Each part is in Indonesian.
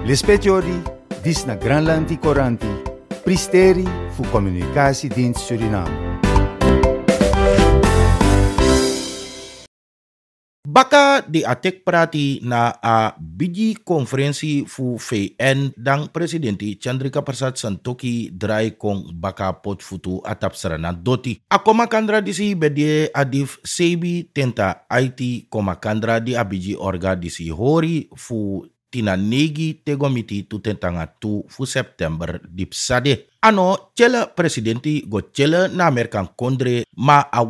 Lespetiori, disna na Granlandi Coranti, Pristeri fu Comunicatie Dienst Suriname. Baka di atek prati na a biji konferensi fu VN dan presidenti Chandrika Prasad Santoki dry kong baka pot futu atap sarana doti. Akoma kandra si bedie adif sebi tenta IT koma kandra di abiji orga di si hori fu Tina negi negi tegomiti tu tentanga tu fu september di psade. Ano cele presidenti go cele na Amerikan kondre ma a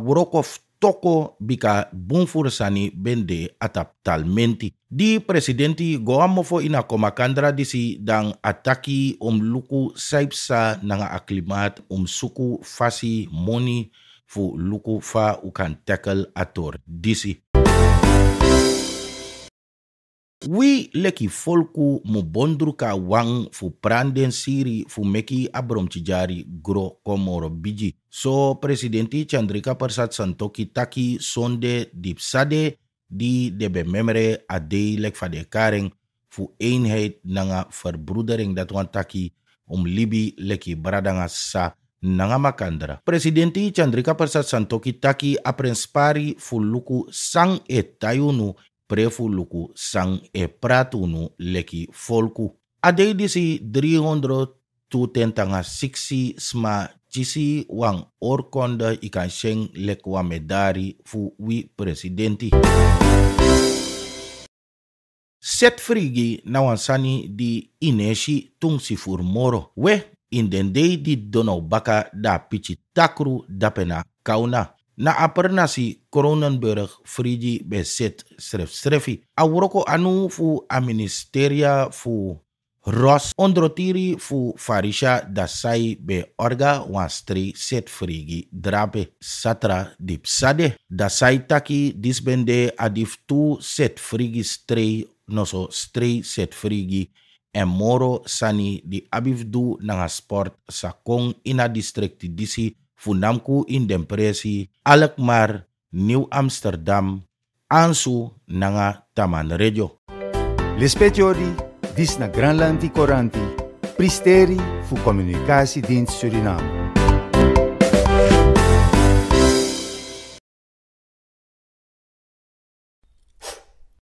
toko bika bunfursani bende atap talmenti. Di presidenti go amofo ina koma kandra disi dan ataki om luku saipsa nanga aklimat om suku fasi moni fu luku fa ukan tackle ator disi. We leki folku mu bondru ka wang fu pranden siri fu meki abrom jari gro komoro biji. So presidenti Chandrika Persat Santoki taki sonde dipsade di debe memere adei lek fade karing fu eenheid nanga verbroedering dat wan taki um libi leki bradanga sa nanga makandra. Presidenti Chandrika Persat Santoki taki aprenspari fu luku sang e tayunu prefu luku sang e pratunu leki folku. Adei disi 302 tanga 60 sma cisi wang orkonda ikan sheng lekwa medari fu wi presidenti. Set frigi nawansani di ineshi tungsi fur moro. We, in di donau baka da pichi takru dapena kauna na apernasi Kronenburg friji beset sref srefi. Awroko anu fu a fu Ros ondrotiri fu farisha dasai be orga wastri set frigi drape satra dipsade. Dasai taki disbende adif tu set frigi strei noso strei set frigi en moro sani di abif du nanga sport sakong ina distrikti disi Funamku in Dempresi, Alkmaar, New Amsterdam, Ansu Nanga Taman regio. Lispetiori, dis na Granlanti Coranti, pristeri fu comunicasi din Suriname.